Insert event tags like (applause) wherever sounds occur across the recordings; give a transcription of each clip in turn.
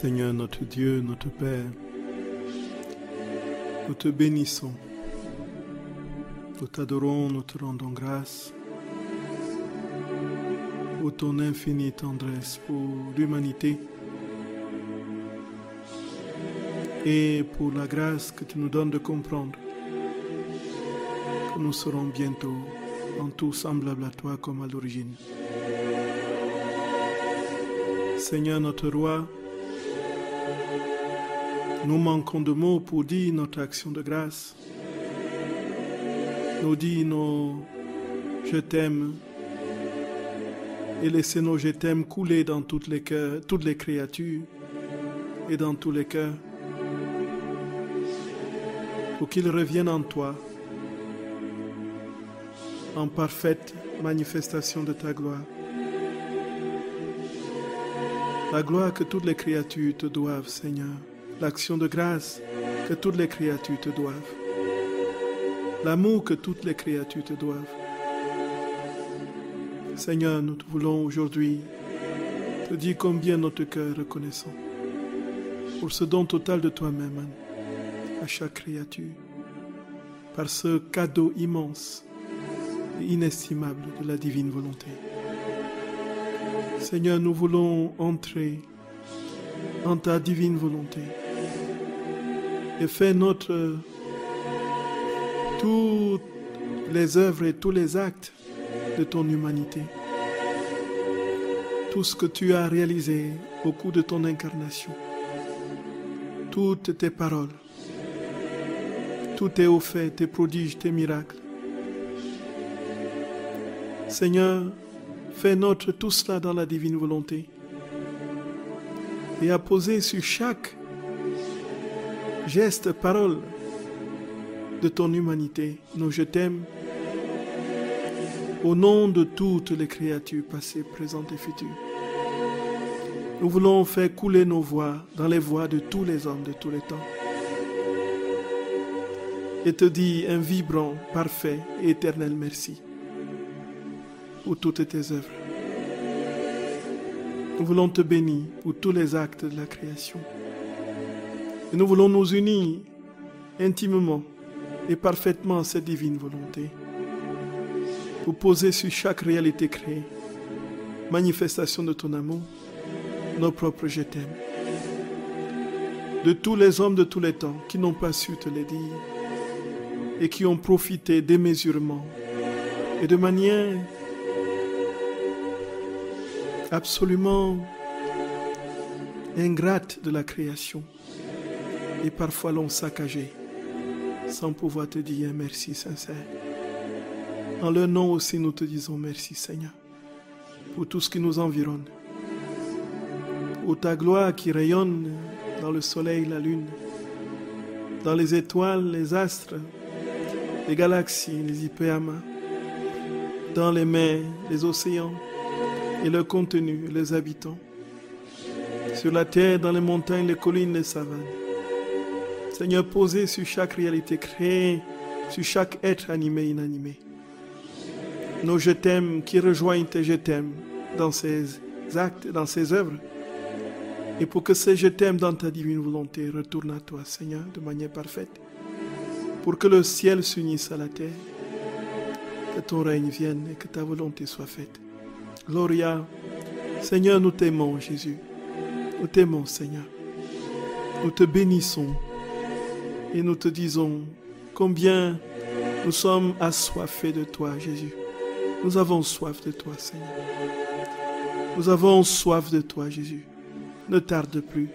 Seigneur notre Dieu, notre Père, nous te bénissons, nous t'adorons, nous te rendons grâce pour ton infinie tendresse pour l'humanité et pour la grâce que tu nous donnes de comprendre que nous serons bientôt en tout semblable à toi comme à l'origine. Seigneur notre roi, nous manquons de mots pour dire notre action de grâce. Nous dire nos je t'aime et laissez nos je t'aime couler dans toutes les, cœurs, toutes les créatures et dans tous les cœurs pour qu'ils reviennent en toi en parfaite manifestation de ta gloire la gloire que toutes les créatures te doivent, Seigneur, l'action de grâce que toutes les créatures te doivent, l'amour que toutes les créatures te doivent. Seigneur, nous te voulons aujourd'hui te dire combien notre cœur est reconnaissant pour ce don total de toi-même à chaque créature, par ce cadeau immense et inestimable de la divine volonté. Seigneur, nous voulons entrer dans ta divine volonté et faire notre toutes les œuvres et tous les actes de ton humanité. Tout ce que tu as réalisé au cours de ton incarnation. Toutes tes paroles. Tous tes hauts faits, tes prodiges, tes miracles. Seigneur, Fais notre tout cela dans la divine volonté et à poser sur chaque geste, parole de ton humanité Nous, je t'aime au nom de toutes les créatures passées, présentes et futures. Nous voulons faire couler nos voix dans les voix de tous les hommes de tous les temps. Et te dis un vibrant, parfait et éternel merci toutes tes œuvres. Nous voulons te bénir pour tous les actes de la création. Et nous voulons nous unir intimement et parfaitement à cette divine volonté pour poser sur chaque réalité créée, manifestation de ton amour, nos propres je De tous les hommes de tous les temps qui n'ont pas su te les dire et qui ont profité démesurément et de manière absolument ingrate de la création et parfois l'ont saccagé sans pouvoir te dire merci sincère. En leur nom aussi, nous te disons merci Seigneur pour tout ce qui nous environne, pour ta gloire qui rayonne dans le soleil, la lune, dans les étoiles, les astres, les galaxies, les Ipeama, dans les mers, les océans, et le contenu, les habitants, sur la terre, dans les montagnes, les collines, les savanes. Seigneur, posez sur chaque réalité créée, sur chaque être animé, inanimé. Nos je t'aime qui rejoignent tes je t'aime dans ses actes, dans ses œuvres. Et pour que ces je t'aime dans ta divine volonté retournent à toi, Seigneur, de manière parfaite. Pour que le ciel s'unisse à la terre, que ton règne vienne et que ta volonté soit faite Gloria. Seigneur, nous t'aimons, Jésus. Nous t'aimons, Seigneur. Nous te bénissons et nous te disons combien nous sommes assoiffés de toi, Jésus. Nous avons soif de toi, Seigneur. Nous avons soif de toi, Jésus. Ne tarde plus.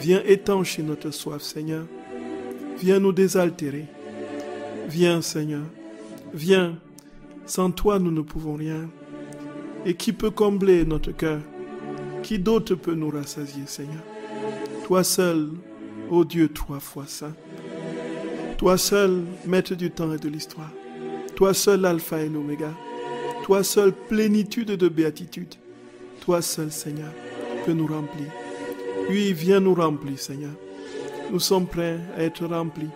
Viens étancher notre soif, Seigneur. Viens nous désaltérer. Viens, Seigneur. Viens. Sans toi, nous ne pouvons rien et qui peut combler notre cœur Qui d'autre peut nous rassasier, Seigneur Toi seul, ô Dieu trois fois saint. Toi seul, maître du temps et de l'histoire. Toi seul, alpha et l'oméga. Toi seul, plénitude de béatitude. Toi seul, Seigneur, peux nous remplir. Oui, viens nous remplir, Seigneur. Nous sommes prêts à être remplis.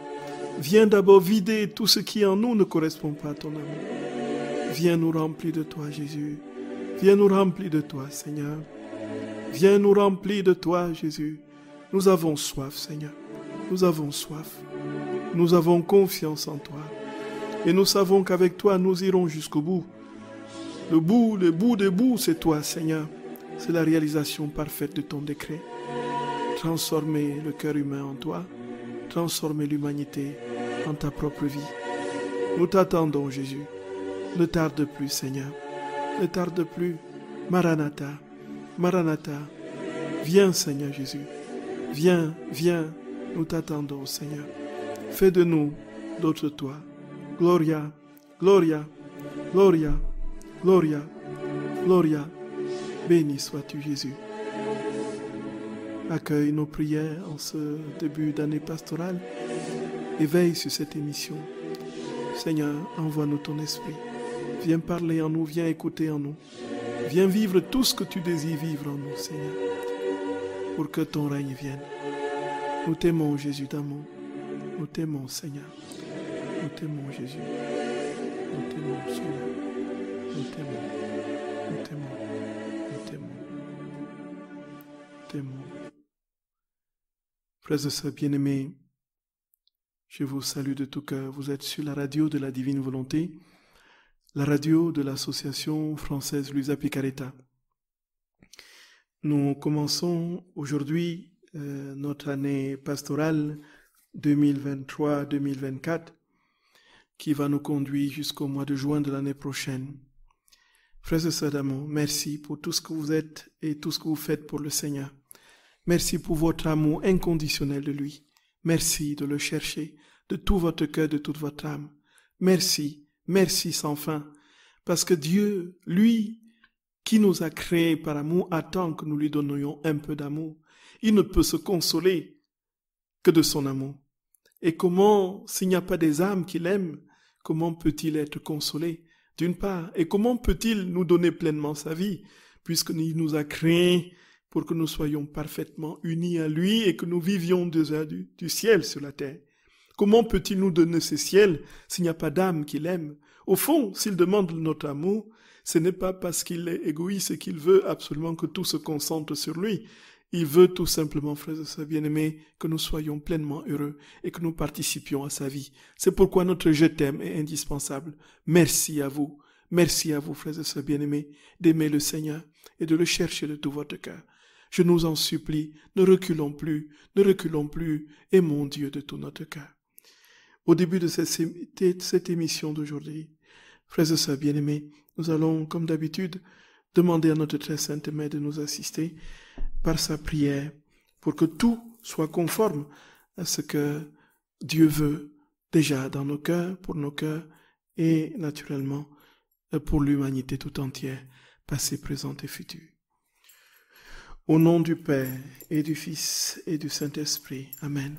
Viens d'abord vider tout ce qui en nous ne correspond pas à ton amour. Viens nous remplir de toi, Jésus. Viens nous remplir de toi, Seigneur. Viens nous remplir de toi, Jésus. Nous avons soif, Seigneur. Nous avons soif. Nous avons confiance en toi. Et nous savons qu'avec toi, nous irons jusqu'au bout. Le bout, le bout, le bout, c'est toi, Seigneur. C'est la réalisation parfaite de ton décret. Transformer le cœur humain en toi. Transformer l'humanité en ta propre vie. Nous t'attendons, Jésus. Ne tarde plus, Seigneur ne tarde plus. Maranatha, Maranatha, viens Seigneur Jésus, viens, viens, nous t'attendons Seigneur. Fais de nous d'autres toi. Gloria, Gloria, Gloria, Gloria, Gloria, béni sois-tu Jésus. Accueille nos prières en ce début d'année pastorale et veille sur cette émission. Seigneur, envoie-nous ton esprit Viens parler en nous, viens écouter en nous. Viens vivre tout ce que tu désires vivre en nous, Seigneur, pour que ton règne vienne. Nous t'aimons, Jésus d'amour. Nous t'aimons, Seigneur. Nous t'aimons, Jésus. Nous t'aimons, Seigneur. Nous t'aimons. Nous t'aimons. Nous t'aimons. Nous t'aimons. Frères et sœurs bien-aimés, je vous salue de tout cœur. Vous êtes sur la radio de la divine volonté la radio de l'association française Luisa Picaretta. Nous commençons aujourd'hui euh, notre année pastorale 2023-2024 qui va nous conduire jusqu'au mois de juin de l'année prochaine. Frères et sœurs d'amour, merci pour tout ce que vous êtes et tout ce que vous faites pour le Seigneur. Merci pour votre amour inconditionnel de lui. Merci de le chercher de tout votre cœur, de toute votre âme. Merci merci sans fin, parce que Dieu, lui, qui nous a créés par amour, attend que nous lui donnions un peu d'amour. Il ne peut se consoler que de son amour. Et comment, s'il n'y a pas des âmes qu'il aime, comment peut-il être consolé, d'une part, et comment peut-il nous donner pleinement sa vie, puisqu'il nous a créés pour que nous soyons parfaitement unis à lui et que nous vivions déjà du ciel sur la terre. Comment peut-il nous donner ce ciel s'il n'y a pas d'âme qu'il aime Au fond, s'il demande notre amour, ce n'est pas parce qu'il est égoïste et qu'il veut absolument que tout se concentre sur lui. Il veut tout simplement, frères et sœurs bien-aimés, que nous soyons pleinement heureux et que nous participions à sa vie. C'est pourquoi notre je t'aime est indispensable. Merci à vous. Merci à vous, frères et sœurs bien-aimés, d'aimer le Seigneur et de le chercher de tout votre cœur. Je nous en supplie, ne reculons plus, ne reculons plus, mon Dieu de tout notre cœur au début de cette, émission d'aujourd'hui. Frères et sœurs bien-aimés, nous allons, comme d'habitude, demander à notre très sainte Mère de nous assister par sa prière pour que tout soit conforme à ce que Dieu veut déjà dans nos cœurs, pour nos cœurs et naturellement pour l'humanité tout entière, passé, présent et futur. Au nom du Père et du Fils et du Saint-Esprit. Amen.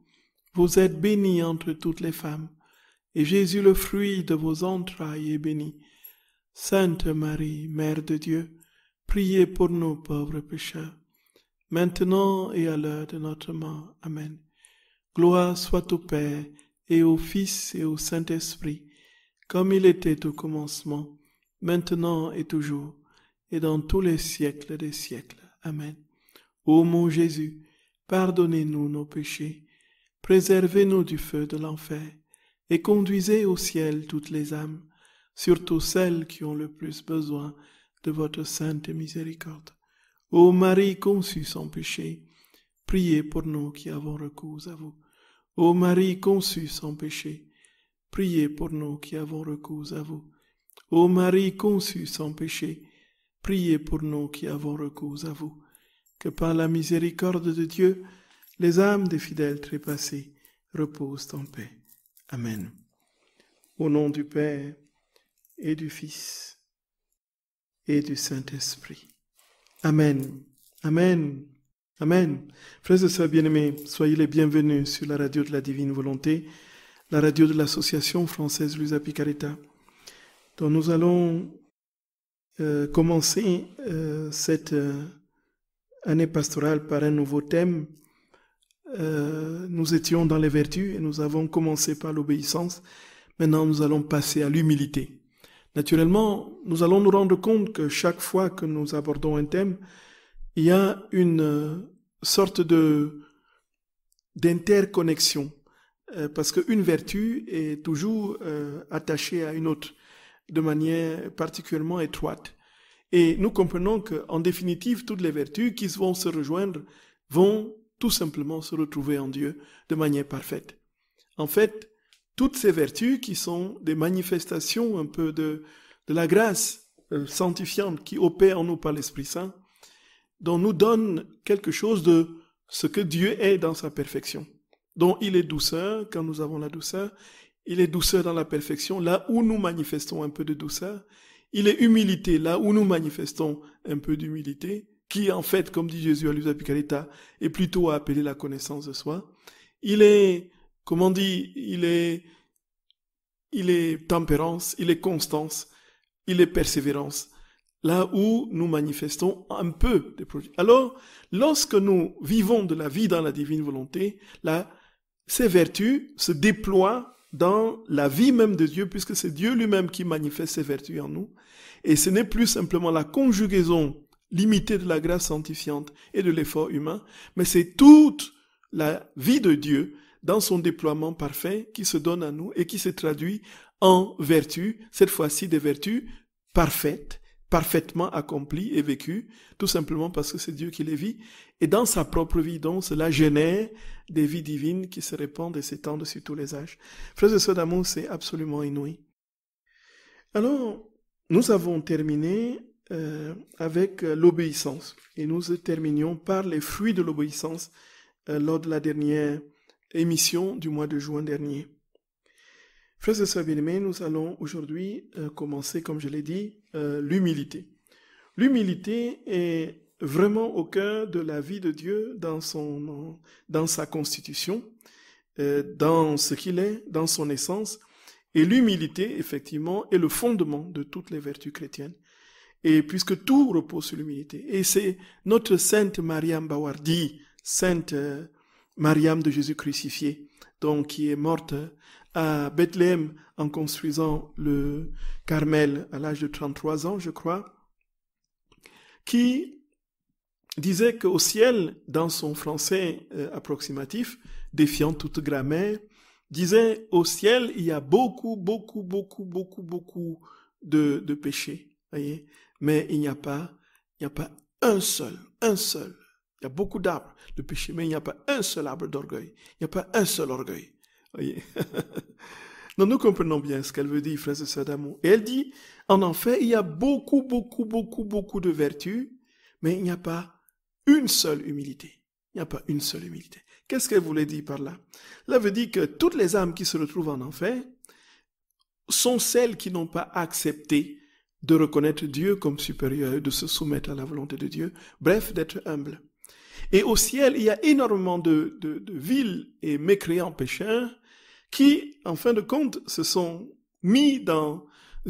Vous êtes bénie entre toutes les femmes, et Jésus, le fruit de vos entrailles, est béni. Sainte Marie, Mère de Dieu, priez pour nous pauvres pécheurs, maintenant et à l'heure de notre mort. Amen. Gloire soit au Père, et au Fils, et au Saint-Esprit, comme il était au commencement, maintenant et toujours, et dans tous les siècles des siècles. Amen. Ô mon Jésus, pardonnez-nous nos péchés, Préservez-nous du feu de l'enfer, et conduisez au ciel toutes les âmes, surtout celles qui ont le plus besoin de votre sainte miséricorde. Ô Marie conçue sans péché, priez pour nous qui avons recours à vous. Ô Marie conçue sans péché, priez pour nous qui avons recours à vous. Ô Marie conçue sans péché, priez pour nous qui avons recours à vous. Que par la miséricorde de Dieu, les âmes des fidèles trépassés reposent en paix. Amen. Au nom du Père et du Fils et du Saint-Esprit. Amen. Amen. Amen. Frères et sœurs bien-aimés, soyez les bienvenus sur la radio de la Divine Volonté, la radio de l'Association française Luisa Picareta, dont nous allons euh, commencer euh, cette euh, année pastorale par un nouveau thème euh, nous étions dans les vertus et nous avons commencé par l'obéissance. Maintenant, nous allons passer à l'humilité. Naturellement, nous allons nous rendre compte que chaque fois que nous abordons un thème, il y a une euh, sorte de d'interconnexion, euh, parce qu'une vertu est toujours attachée à une autre de manière particulièrement étroite. Et nous comprenons qu'en définitive, toutes les vertus qui vont se rejoindre vont tout simplement se retrouver en Dieu de manière parfaite. En fait, toutes ces vertus qui sont des manifestations un peu de, de la grâce euh, sanctifiante qui opère en nous par l'Esprit Saint, dont nous donne quelque chose de ce que Dieu est dans sa perfection, dont il est douceur quand nous avons la douceur, il est douceur dans la perfection, là où nous manifestons un peu de douceur, il est humilité, là où nous manifestons un peu d'humilité, qui en fait, comme dit Jésus à l'Usa est plutôt à appeler la connaissance de soi. Il est, comment dit, il est, il est tempérance, il est constance, il est persévérance. Là où nous manifestons un peu des projets. Alors, lorsque nous vivons de la vie dans la divine volonté, là, ces vertus se déploient dans la vie même de Dieu, puisque c'est Dieu lui-même qui manifeste ces vertus en nous. Et ce n'est plus simplement la conjugaison limité de la grâce sanctifiante et de l'effort humain, mais c'est toute la vie de Dieu dans son déploiement parfait qui se donne à nous et qui se traduit en vertus, cette fois-ci des vertus parfaites, parfaitement accomplies et vécues, tout simplement parce que c'est Dieu qui les vit. Et dans sa propre vie, donc, cela génère des vies divines qui se répandent et s'étendent sur tous les âges. Frère de sœurs c'est absolument inouï. Alors, nous avons terminé euh, avec euh, l'obéissance. Et nous terminions par les fruits de l'obéissance euh, lors de la dernière émission du mois de juin dernier. Frères et sœurs bien-aimés, nous allons aujourd'hui commencer, comme je l'ai dit, l'humilité. L'humilité est vraiment au cœur de la vie de Dieu dans, son, dans sa constitution, dans ce qu'il est, dans son essence. Et l'humilité, effectivement, est le fondement de toutes les vertus chrétiennes et puisque tout repose sur l'humilité. Et c'est notre sainte Mariam Bawardi, sainte euh, Mariam de Jésus crucifié, donc qui est morte à Bethléem en construisant le Carmel à l'âge de 33 ans, je crois, qui disait qu'au ciel, dans son français euh, approximatif, défiant toute grammaire, disait au ciel, il y a beaucoup, beaucoup, beaucoup, beaucoup, beaucoup de, de péchés. Voyez mais il n'y a pas, il n'y a pas un seul, un seul. Il y a beaucoup d'arbres de péché, mais il n'y a pas un seul arbre d'orgueil. Il n'y a pas un seul orgueil. Voyez. (laughs) non, nous comprenons bien ce qu'elle veut dire, frère et sœurs d'amour. Et elle dit, en enfer, il y a beaucoup, beaucoup, beaucoup, beaucoup de vertus, mais il n'y a pas une seule humilité. Il n'y a pas une seule humilité. Qu'est-ce qu'elle voulait dire par là Elle veut dire que toutes les âmes qui se retrouvent en enfer sont celles qui n'ont pas accepté de reconnaître Dieu comme supérieur, de se soumettre à la volonté de Dieu, bref, d'être humble. Et au ciel, il y a énormément de, de, villes et mécréants pécheurs qui, en fin de compte, se sont mis dans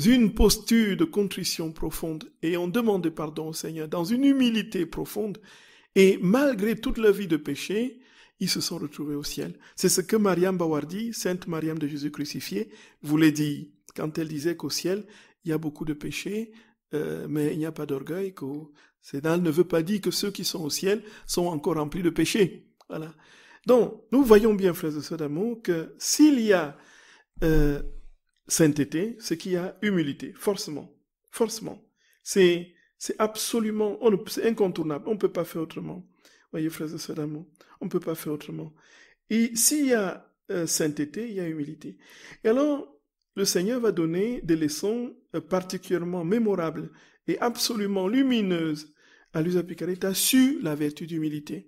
une posture de contrition profonde et ont demandé pardon au Seigneur dans une humilité profonde. Et malgré toute leur vie de péché, ils se sont retrouvés au ciel. C'est ce que Mariam Bawardi, sainte Mariam de Jésus crucifié, voulait dire quand elle disait qu'au ciel, il y a beaucoup de péchés, euh, mais il n'y a pas d'orgueil. C'est ne veut pas dire que ceux qui sont au ciel sont encore remplis de péchés. Voilà. Donc, nous voyons bien, frères de sœurs d'amour, que s'il y a euh, sainteté, c'est qu'il y a humilité, forcément. Forcément. C'est, c'est absolument, c'est incontournable. On ne peut pas faire autrement. Voyez, frères de sœurs d'amour, on ne peut pas faire autrement. Et s'il y a euh, sainteté, il y a humilité. Et alors, le Seigneur va donner des leçons euh, particulièrement mémorables et absolument lumineuses à l'usage Picaretta sur la vertu d'humilité.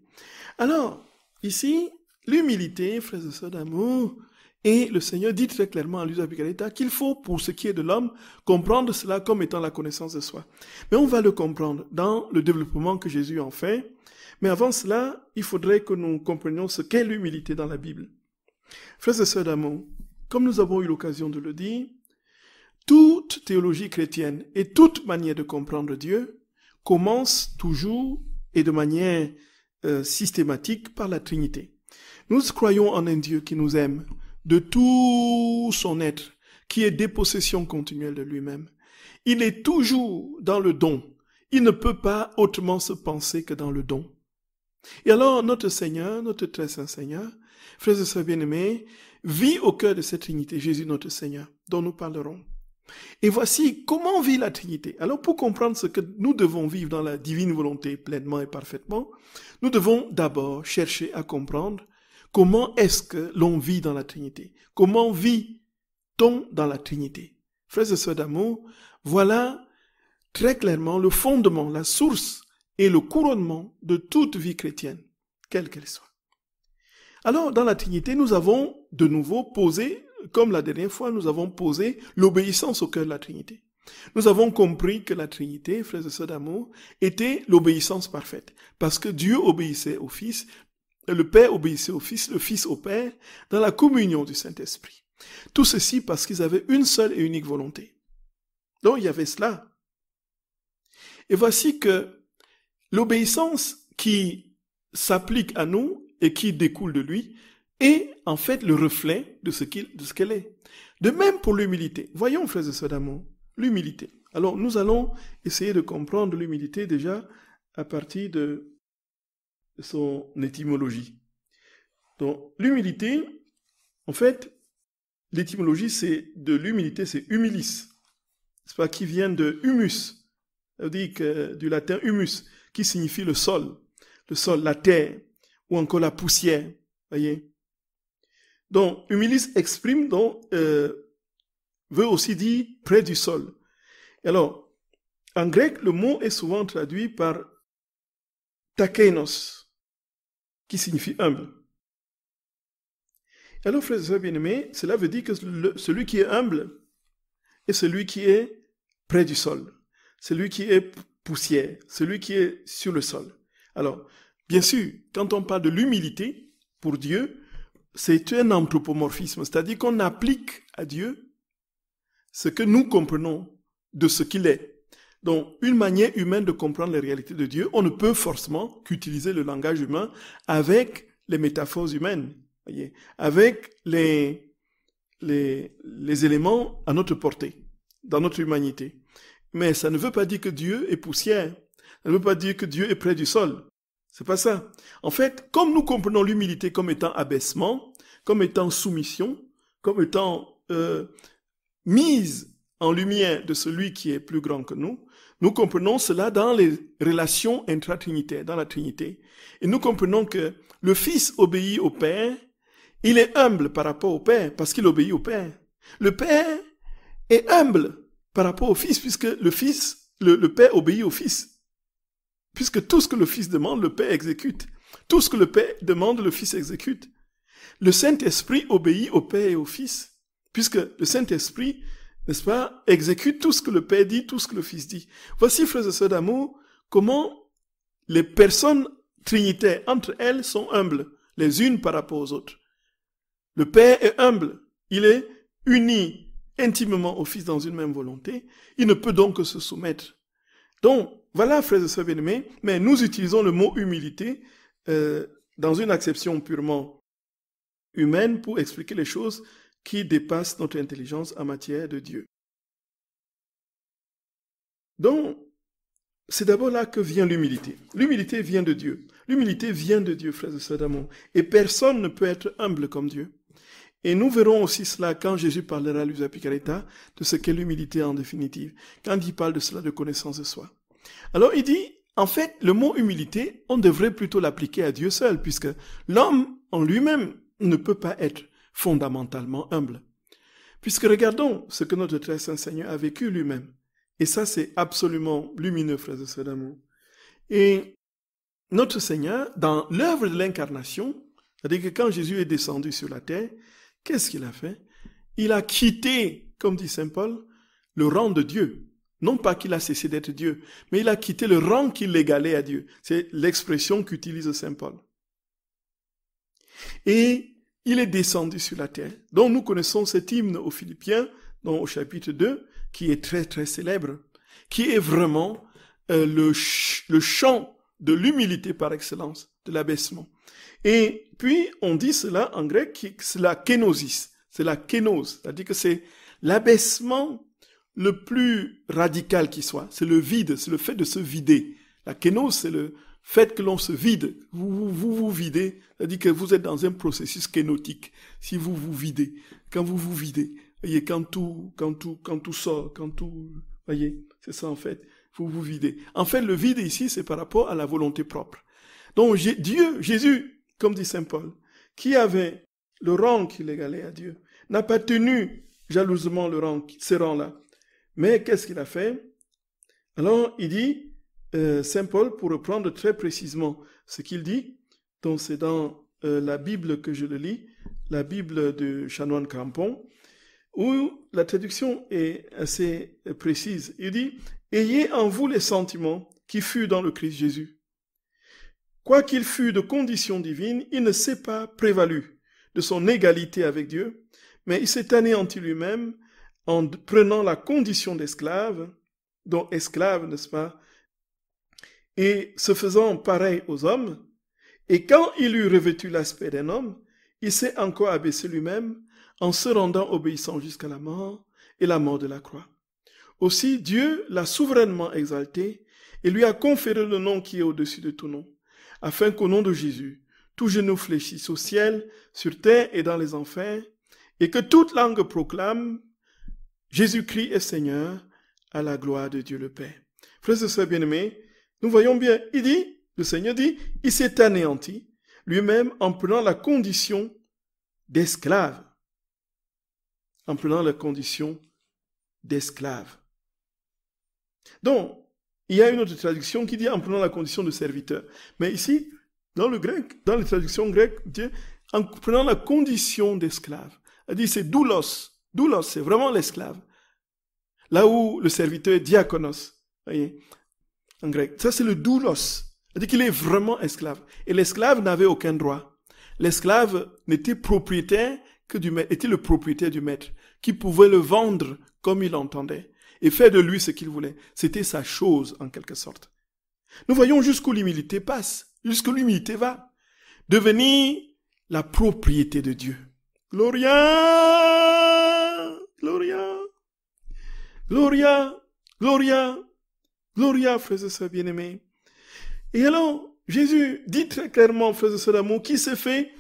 Alors, ici, l'humilité, frères et sœurs d'amour, et le Seigneur dit très clairement à l'usage qu'il faut, pour ce qui est de l'homme, comprendre cela comme étant la connaissance de soi. Mais on va le comprendre dans le développement que Jésus en fait. Mais avant cela, il faudrait que nous comprenions ce qu'est l'humilité dans la Bible. Frères et sœurs d'amour, comme nous avons eu l'occasion de le dire, toute théologie chrétienne et toute manière de comprendre Dieu commence toujours et de manière euh, systématique par la Trinité. Nous croyons en un Dieu qui nous aime de tout son être, qui est dépossession continuelle de lui-même. Il est toujours dans le don. Il ne peut pas autrement se penser que dans le don. Et alors notre Seigneur, notre très saint Seigneur, frères et sœurs bien-aimés, vit au cœur de cette Trinité, Jésus notre Seigneur, dont nous parlerons. Et voici comment vit la Trinité. Alors pour comprendre ce que nous devons vivre dans la divine volonté pleinement et parfaitement, nous devons d'abord chercher à comprendre comment est-ce que l'on vit dans la Trinité. Comment vit-on dans la Trinité Frères et sœurs d'amour, voilà très clairement le fondement, la source et le couronnement de toute vie chrétienne, quelle qu'elle soit. Alors dans la Trinité, nous avons de nouveau posé, comme la dernière fois, nous avons posé l'obéissance au cœur de la Trinité. Nous avons compris que la Trinité, frères et sœurs d'amour, était l'obéissance parfaite. Parce que Dieu obéissait au Fils, le Père obéissait au Fils, le Fils au Père, dans la communion du Saint-Esprit. Tout ceci parce qu'ils avaient une seule et unique volonté. Donc il y avait cela. Et voici que l'obéissance qui s'applique à nous et qui découle de lui, et, en fait le reflet de ce qu'il, de qu'elle est. De même pour l'humilité. Voyons, frères de sœurs l'humilité. Alors, nous allons essayer de comprendre l'humilité déjà à partir de son étymologie. Donc, l'humilité, en fait, l'étymologie, c'est de l'humilité, c'est humilis. C'est pas qui vient de humus. Ça veut dire que, du latin humus, qui signifie le sol, le sol, la terre, ou encore la poussière. Voyez? Donc, humilis exprime, donc, euh, veut aussi dire près du sol. Alors, en grec, le mot est souvent traduit par takenos », qui signifie humble. Alors, frères et sœurs bien-aimés, cela veut dire que celui qui est humble est celui qui est près du sol, celui qui est poussière, celui qui est sur le sol. Alors, bien sûr, quand on parle de l'humilité pour Dieu, c'est un anthropomorphisme, c'est-à-dire qu'on applique à Dieu ce que nous comprenons de ce qu'il est. Donc, une manière humaine de comprendre les réalités de Dieu, on ne peut forcément qu'utiliser le langage humain avec les métaphores humaines, avec les, les, les éléments à notre portée, dans notre humanité. Mais ça ne veut pas dire que Dieu est poussière, ça ne veut pas dire que Dieu est près du sol, c'est pas ça. En fait, comme nous comprenons l'humilité comme étant abaissement, comme étant soumission, comme étant euh, mise en lumière de celui qui est plus grand que nous, nous comprenons cela dans les relations intra-trinitaires, dans la Trinité. Et nous comprenons que le Fils obéit au Père, il est humble par rapport au Père, parce qu'il obéit au Père. Le Père est humble par rapport au Fils, puisque le Fils, le Père obéit au Fils. Puisque tout ce que le Fils demande, le Père exécute. Tout ce que le Père demande, le Fils exécute. Le Saint-Esprit obéit au Père et au Fils. Puisque le Saint-Esprit, n'est-ce pas, exécute tout ce que le Père dit, tout ce que le Fils dit. Voici, frères et sœurs d'amour, comment les personnes trinitaires entre elles sont humbles, les unes par rapport aux autres. Le Père est humble. Il est uni intimement au Fils dans une même volonté. Il ne peut donc que se soumettre. Donc, voilà, frères et sœurs bien-aimés, mais nous utilisons le mot humilité euh, dans une acception purement humaine pour expliquer les choses qui dépassent notre intelligence en matière de Dieu. Donc, c'est d'abord là que vient l'humilité. L'humilité vient de Dieu. L'humilité vient de Dieu, frères et sœurs d'amour. Et personne ne peut être humble comme Dieu. Et nous verrons aussi cela quand Jésus parlera à l'usa de ce qu'est l'humilité en définitive, quand il parle de cela de connaissance de soi. Alors il dit, en fait, le mot humilité, on devrait plutôt l'appliquer à Dieu seul, puisque l'homme en lui-même ne peut pas être fondamentalement humble. Puisque regardons ce que notre très saint Seigneur a vécu lui-même. Et ça, c'est absolument lumineux, frères et sœurs d'amour. Et notre Seigneur, dans l'œuvre de l'incarnation, c'est-à-dire que quand Jésus est descendu sur la terre, qu'est-ce qu'il a fait Il a quitté, comme dit Saint Paul, le rang de Dieu. Non pas qu'il a cessé d'être Dieu, mais il a quitté le rang qu'il égalait à Dieu. C'est l'expression qu'utilise Saint Paul. Et il est descendu sur la terre. Donc nous connaissons cet hymne aux Philippiens, donc au chapitre 2, qui est très très célèbre, qui est vraiment euh, le, le chant de l'humilité par excellence, de l'abaissement. Et puis on dit cela en grec, c'est la kénosis, c'est la kénose, c'est-à-dire que c'est l'abaissement le plus radical qui soit, c'est le vide, c'est le fait de se vider. La kénose, c'est le fait que l'on se vide. Vous vous, vous, vous videz, c'est-à-dire que vous êtes dans un processus kénotique. Si vous vous videz, quand vous vous videz, voyez, quand tout, quand tout, quand tout sort, quand tout, voyez, c'est ça en fait, vous vous videz. En fait, le vide ici, c'est par rapport à la volonté propre. Donc Dieu, Jésus, comme dit Saint Paul, qui avait le rang qui l'égalait à Dieu, n'a pas tenu jalousement le rang, ce rang-là mais qu'est-ce qu'il a fait Alors, il dit, euh, Saint Paul, pour reprendre très précisément ce qu'il dit, donc c'est dans euh, la Bible que je le lis, la Bible de Chanoine Crampon, où la traduction est assez euh, précise. Il dit, Ayez en vous les sentiments qui furent dans le Christ Jésus. Quoi qu'il fût de condition divine, il ne s'est pas prévalu de son égalité avec Dieu, mais il s'est anéanti lui-même, en prenant la condition d'esclave, dont esclave, n'est-ce pas, et se faisant pareil aux hommes, et quand il eut revêtu l'aspect d'un homme, il s'est encore abaissé lui-même en se rendant obéissant jusqu'à la mort et la mort de la croix. Aussi Dieu l'a souverainement exalté et lui a conféré le nom qui est au-dessus de tout nom, afin qu'au nom de Jésus, tout genou fléchisse au ciel, sur terre et dans les enfers, et que toute langue proclame Jésus-Christ est Seigneur à la gloire de Dieu le Père. Frères et sœurs bien-aimés, nous voyons bien, il dit, le Seigneur dit, il s'est anéanti lui-même en prenant la condition d'esclave. En prenant la condition d'esclave. Donc, il y a une autre traduction qui dit en prenant la condition de serviteur. Mais ici, dans le grec, dans les traductions grecques, dit en prenant la condition d'esclave. Elle dit c'est doulos, Doulos, c'est vraiment l'esclave. Là où le serviteur est diakonos, voyez, en grec. Ça, c'est le doulos. C'est-à-dire qu'il est vraiment esclave. Et l'esclave n'avait aucun droit. L'esclave n'était propriétaire que du maître, était le propriétaire du maître, qui pouvait le vendre comme il entendait et faire de lui ce qu'il voulait. C'était sa chose, en quelque sorte. Nous voyons jusqu'où l'humilité passe, jusqu'où l'humilité va. Devenir la propriété de Dieu. Gloria Gloria, Gloria, Gloria, Frère et bien aimé Et alors, Jésus dit très clairement, Frère et sœurs qui s'est fait,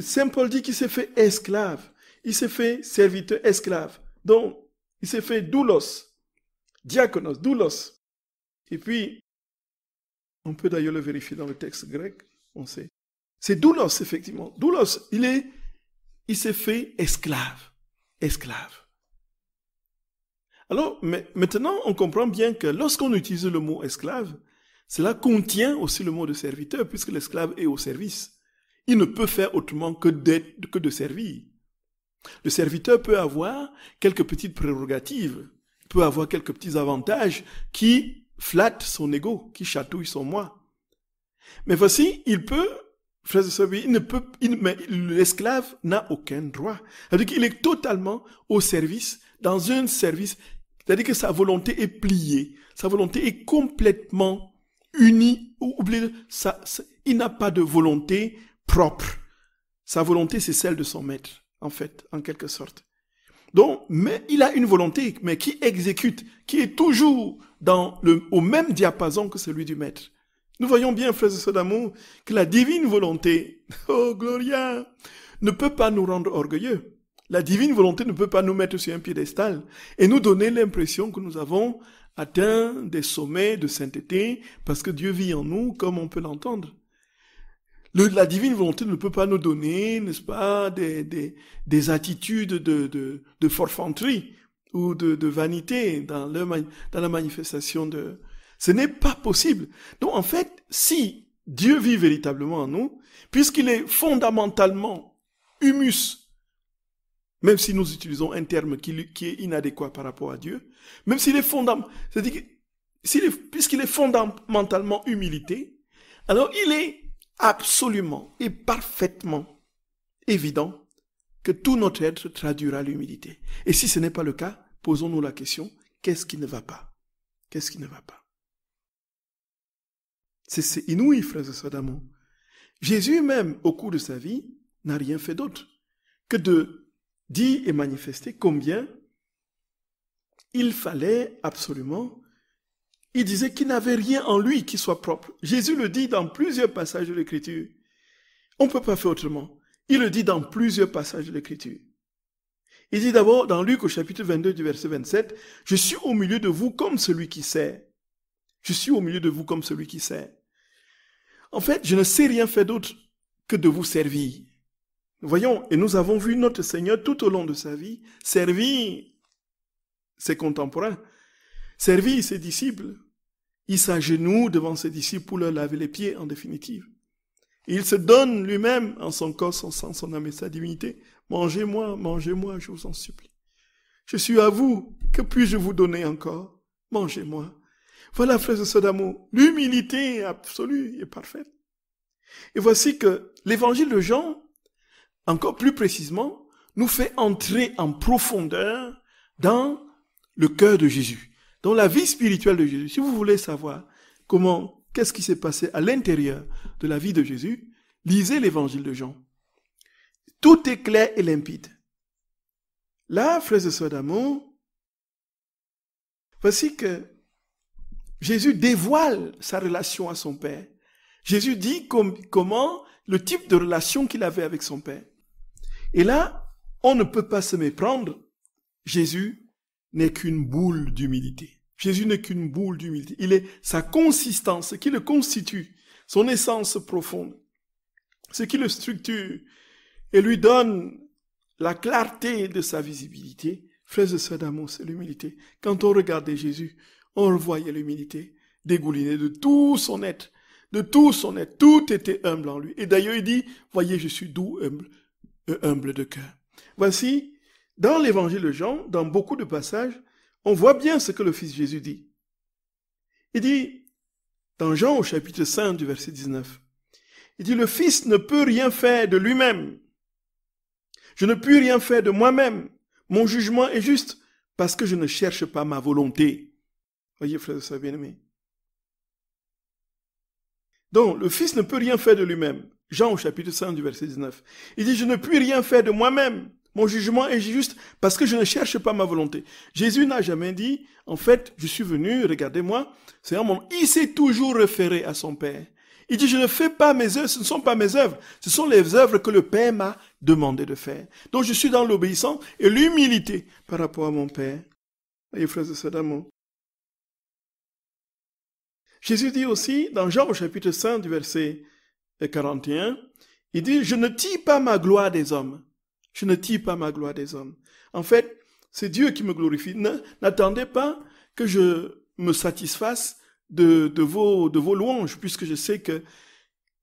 Saint Paul dit qu'il s'est fait esclave. Il s'est fait serviteur, esclave. Donc, il s'est fait doulos, diaconos, doulos. Et puis, on peut d'ailleurs le vérifier dans le texte grec, on sait. C'est doulos, effectivement. Doulos, il est, il s'est fait esclave. Esclave. Alors, mais maintenant, on comprend bien que lorsqu'on utilise le mot esclave, cela contient aussi le mot de serviteur, puisque l'esclave est au service. Il ne peut faire autrement que, que de servir. Le serviteur peut avoir quelques petites prérogatives, peut avoir quelques petits avantages qui flattent son ego, qui chatouillent son moi. Mais voici, il peut, frères et sœurs, il ne peut, mais l'esclave n'a aucun droit. C'est-à-dire qu'il est totalement au service, dans un service c'est-à-dire que sa volonté est pliée, sa volonté est complètement unie. Oubliez, ça, il n'a pas de volonté propre. Sa volonté, c'est celle de son maître, en fait, en quelque sorte. Donc, mais il a une volonté, mais qui exécute, qui est toujours dans le, au même diapason que celui du maître. Nous voyons bien, frères et sœurs d'amour, que la divine volonté, (laughs) oh Gloria, ne peut pas nous rendre orgueilleux. La divine volonté ne peut pas nous mettre sur un piédestal et nous donner l'impression que nous avons atteint des sommets de sainteté parce que Dieu vit en nous comme on peut l'entendre. la divine volonté ne peut pas nous donner, n'est-ce pas, des, attitudes de, forfanterie ou de, vanité dans, dans la manifestation de... Ce n'est pas possible. Donc en fait, si Dieu vit véritablement en nous, puisqu'il est fondamentalement humus même si nous utilisons un terme qui, est inadéquat par rapport à Dieu, même s'il est c'est-à-dire puisqu'il est fondamentalement humilité, alors il est absolument et parfaitement évident que tout notre être traduira l'humilité. Et si ce n'est pas le cas, posons-nous la question, qu'est-ce qui ne va pas Qu'est-ce qui ne va pas C'est inouï, frère et Jésus même, au cours de sa vie, n'a rien fait d'autre que de dit et manifesté combien il fallait absolument. Il disait qu'il n'avait rien en lui qui soit propre. Jésus le dit dans plusieurs passages de l'Écriture. On ne peut pas faire autrement. Il le dit dans plusieurs passages de l'Écriture. Il dit d'abord dans Luc au chapitre 22 du verset 27, Je suis au milieu de vous comme celui qui sait. Je suis au milieu de vous comme celui qui sait. En fait, je ne sais rien faire d'autre que de vous servir. Voyons, et nous avons vu notre Seigneur tout au long de sa vie servir ses contemporains, servir ses disciples. Il s'agenouille devant ses disciples pour leur laver les pieds en définitive. Il se donne lui-même en son corps, son sang, son âme et sa divinité. Mangez-moi, mangez-moi, je vous en supplie. Je suis à vous, que puis-je vous donner encore Mangez-moi. Voilà, frères de sœurs d'amour, l'humilité absolue et parfaite. Et voici que l'évangile de Jean encore plus précisément, nous fait entrer en profondeur dans le cœur de Jésus, dans la vie spirituelle de Jésus. Si vous voulez savoir comment, qu'est-ce qui s'est passé à l'intérieur de la vie de Jésus, lisez l'évangile de Jean. Tout est clair et limpide. Là, frères et sœurs d'amour, voici que Jésus dévoile sa relation à son Père. Jésus dit comment le type de relation qu'il avait avec son Père. Et là, on ne peut pas se méprendre. Jésus n'est qu'une boule d'humilité. Jésus n'est qu'une boule d'humilité. Il est sa consistance, ce qui le constitue, son essence profonde, ce qui le structure et lui donne la clarté de sa visibilité. Frères et sœurs d'amour, c'est l'humilité. Quand on regardait Jésus, on revoyait l'humilité dégoulinée de tout son être. De tout son être. Tout était humble en lui. Et d'ailleurs, il dit, voyez, je suis doux, humble humble de cœur. Voici, dans l'évangile de Jean, dans beaucoup de passages, on voit bien ce que le Fils Jésus dit. Il dit, dans Jean au chapitre 5 du verset 19, il dit, le Fils ne peut rien faire de lui-même. Je ne puis rien faire de moi-même. Mon jugement est juste parce que je ne cherche pas ma volonté. Voyez, frère de sa bien aimée. Donc, le Fils ne peut rien faire de lui-même. Jean au chapitre 5 du verset 19. Il dit, je ne puis rien faire de moi-même. Mon jugement est juste parce que je ne cherche pas ma volonté. Jésus n'a jamais dit, en fait, je suis venu, regardez-moi, c'est un moment. Il s'est toujours référé à son Père. Il dit, je ne fais pas mes œuvres, ce ne sont pas mes œuvres, ce sont les œuvres que le Père m'a demandé de faire. Donc je suis dans l'obéissance et l'humilité par rapport à mon Père. Voyez, frères de Jésus dit aussi, dans Jean au chapitre 5 du verset et 41, il dit, je ne tire pas ma gloire des hommes. Je ne tire pas ma gloire des hommes. En fait, c'est Dieu qui me glorifie. N'attendez pas que je me satisfasse de, vos, de louanges, puisque je sais que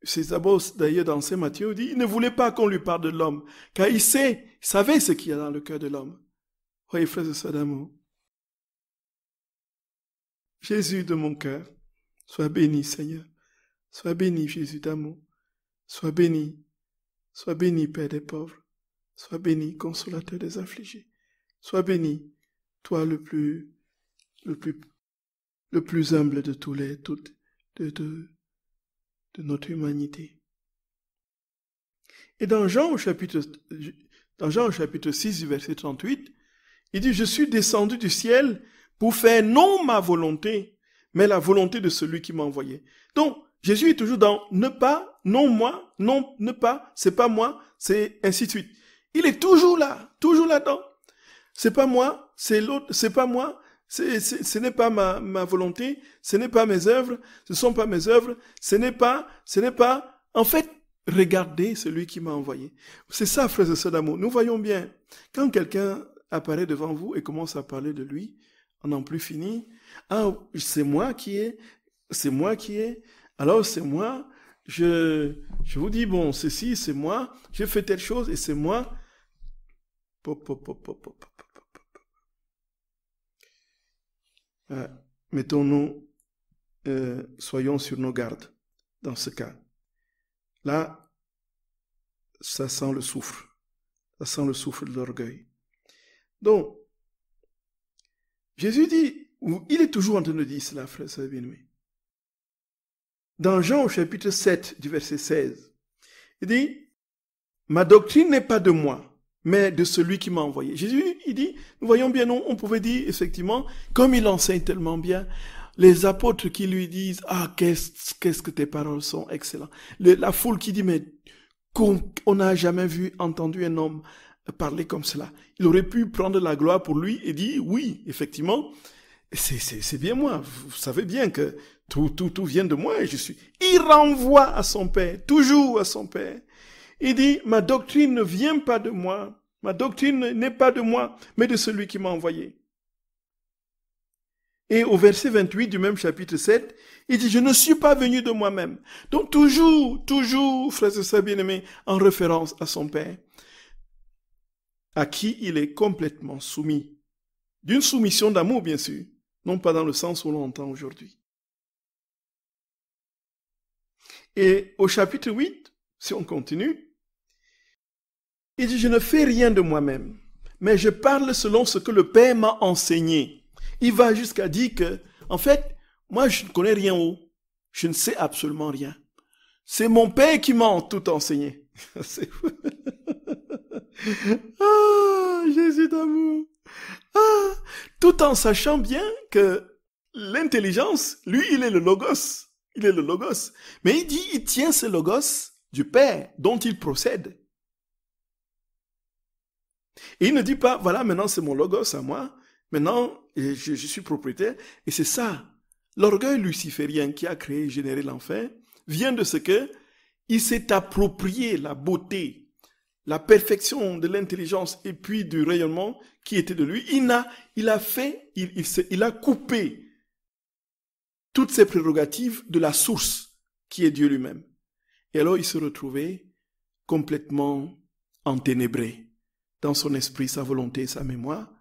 c'est d'abord d'ailleurs dans Saint Matthieu, il dit, il ne voulait pas qu'on lui parle de l'homme, car il sait, savait ce qu'il y a dans le cœur de l'homme. Voyez, frères et sœurs d'amour. Jésus de mon cœur, sois béni, Seigneur. Sois béni, Jésus d'amour. Sois béni, sois béni, Père des pauvres, sois béni, consolateur des affligés, sois béni, toi le plus, le plus, le plus humble de tous les, toutes, de, de, de notre humanité. Et dans Jean au chapitre, dans Jean au chapitre 6, verset 38, il dit, je suis descendu du ciel pour faire non ma volonté, mais la volonté de celui qui m'a envoyé. Donc, Jésus est toujours dans ne pas, non moi, non ne pas, c'est pas moi, c'est ainsi de suite. Il est toujours là, toujours là-dedans. C'est pas moi, c'est l'autre, c'est pas moi, ce n'est pas ma, ma volonté, ce n'est pas mes œuvres, ce sont pas mes œuvres, ce n'est pas, ce n'est pas. En fait, regardez celui qui m'a envoyé. C'est ça, frères et sœurs d'amour. Nous voyons bien, quand quelqu'un apparaît devant vous et commence à parler de lui, on n'en plus fini. Ah, c'est moi qui ai, c'est moi qui ai, alors c'est moi, je, je vous dis, bon, ceci, c'est moi, j'ai fait telle chose et c'est moi. Mettons-nous, soyons sur nos gardes dans ce cas. Là, ça sent le soufre. Ça sent le soufre de l'orgueil. Donc, Jésus dit, ou il est toujours en train de dire cela, frère, bien dans Jean chapitre 7 du verset 16. Il dit, ma doctrine n'est pas de moi, mais de celui qui m'a envoyé. Jésus, il dit, nous voyons bien, on, pouvait dire effectivement, comme il enseigne tellement bien, les apôtres qui lui disent, ah, qu'est-ce que tes paroles sont excellentes. la foule qui dit, mais on n'a jamais vu, entendu un homme parler comme cela. Il aurait pu prendre la gloire pour lui et dire, oui, effectivement, c'est bien moi. Vous savez bien que tout, tout, tout vient de moi et je suis. Il renvoie à son Père, toujours à son Père. Il dit, ma doctrine ne vient pas de moi, ma doctrine n'est pas de moi, mais de celui qui m'a envoyé. Et au verset 28 du même chapitre 7, il dit, je ne suis pas venu de moi-même. Donc toujours, toujours, frère et bien-aimés, en référence à son Père, à qui il est complètement soumis. D'une soumission d'amour, bien sûr, non pas dans le sens où l'on entend aujourd'hui. Et au chapitre 8, si on continue, il dit, je ne fais rien de moi-même, mais je parle selon ce que le Père m'a enseigné. Il va jusqu'à dire que, en fait, moi, je ne connais rien au. Je ne sais absolument rien. C'est mon Père qui m'a tout enseigné. (laughs) C'est (laughs) ah, Jésus d'amour. Ah, tout en sachant bien que l'intelligence, lui, il est le logos. Il est le logos. Mais il dit, il tient ce logos du Père dont il procède. Et il ne dit pas, voilà, maintenant c'est mon logos à moi, maintenant je, suis propriétaire, et c'est ça. L'orgueil luciférien qui a créé et généré l'enfer vient de ce que il s'est approprié la beauté, la perfection de l'intelligence et puis du rayonnement qui était de lui. Il a, il a fait, il, il, il a coupé toutes ses prérogatives de la source qui est Dieu lui-même. Et alors il se retrouvait complètement enténébré dans son esprit, sa volonté sa mémoire.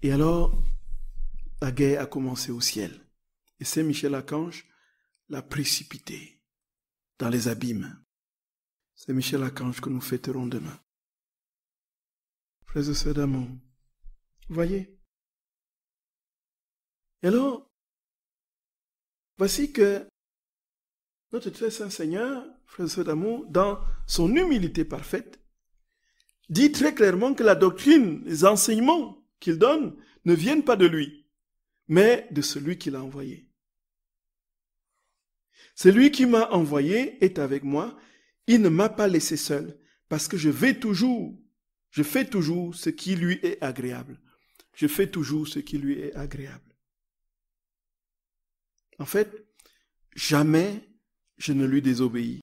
Et alors, la guerre a commencé au ciel. Et Saint Michel Archange l'a précipité dans les abîmes. C'est Michel lacanche que nous fêterons demain. Frères et sœurs d'amour, voyez. Et alors, Voici que notre très saint Seigneur, frère et d'amour, dans son humilité parfaite, dit très clairement que la doctrine, les enseignements qu'il donne ne viennent pas de lui, mais de celui qui l'a envoyé. Celui qui m'a envoyé est avec moi, il ne m'a pas laissé seul, parce que je vais toujours, je fais toujours ce qui lui est agréable. Je fais toujours ce qui lui est agréable. En fait, jamais je ne lui désobéis.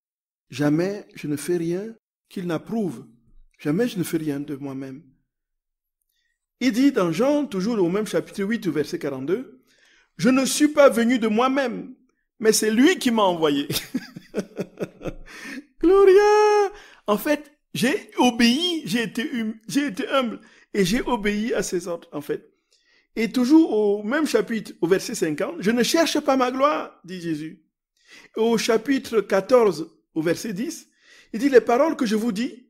Jamais je ne fais rien qu'il n'approuve. Jamais je ne fais rien de moi-même. Il dit dans Jean, toujours au même chapitre 8, verset 42, Je ne suis pas venu de moi-même, mais c'est lui qui m'a envoyé. (laughs) Gloria En fait, j'ai obéi, j'ai été, hum, été humble et j'ai obéi à ses ordres, en fait. Et toujours au même chapitre, au verset 50, je ne cherche pas ma gloire, dit Jésus. au chapitre 14, au verset 10, il dit, les paroles que je vous dis,